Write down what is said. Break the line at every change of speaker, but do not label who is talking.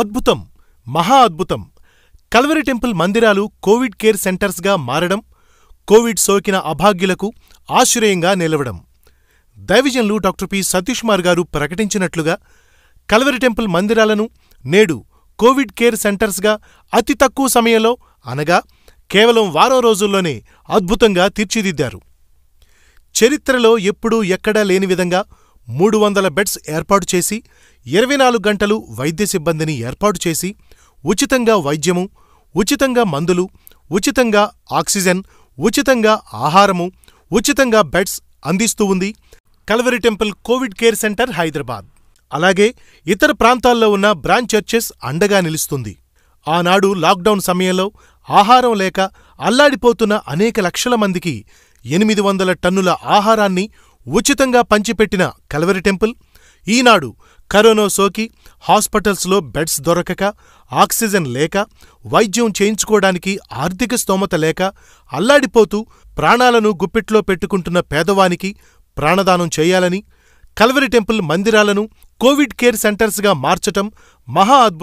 అద్భుతం! మహా అద్భుతం! కల్వరి టెంపుల్ మందిరాలు కోవిడ్ కేర్ సెంటర్స్గా మారడం, కోవిడ్ సోకిన అభాగ్యులకు ఆశ్రయంగా నిలవడం. దైవజన్లు డాక్టర్ పి సతీష్ కుమార్ గారు ప్రకటించినట్లుగా కల్వరి టెంపుల్ మందిరాలను నేడు కోవిడ్ కేర్ సెంటర్స్గా అతి తక్కువ సమయంలో అనగా కేవలం వారం రోజుల్లోనే అద్భుతంగా తీర్చిదిద్దారు. చరిత్రలో ఎప్పుడూ ఎక్కడా లేని విధంగా మూడు వందల బెడ్స్ ఏర్పాటు చేసి ఇరవై నాలుగు గంటలు వైద్య సిబ్బందిని ఏర్పాటు చేసి ఉచితంగా వైద్యము ఉచితంగా మందులు ఉచితంగా ఆక్సిజన్ ఉచితంగా ఆహారము ఉచితంగా బెడ్స్ అందిస్తూ ఉంది Calvary temple covid care center Hyderabad అలాగే ఇతర ప్రాంతాల్లో ఉన్న బ్రాంచ్ చర్చెస్ అండగా నిలుస్తుంది ఆనాడు లాక్డౌన్ సమయంలో ఆహారం లేక అల్లాడిపోతున్న అనేక లక్షల మందికి ఎనిమిది వందల టన్నుల ఆహారాన్ని ఉచితంగా పంచిపెట్టిన కల్వరి టెంపుల్ ఈనాడు కరోనా సోకి హాస్పిటల్స్లో బెడ్స్ దొరకక ఆక్సిజన్ లేక వైద్యం చేయించుకోవడానికి ఆర్థిక స్తోమత లేక అల్లాడిపోతూ ప్రాణాలను గుప్పిట్లో పెట్టుకుంటున్న పేదవానికి ప్రాణదానం చేయాలని కల్వరి టెంపుల్ మందిరాలను కోవిడ్ కేర్ సెంటర్స్గా మార్చటం మహా అద్భుతం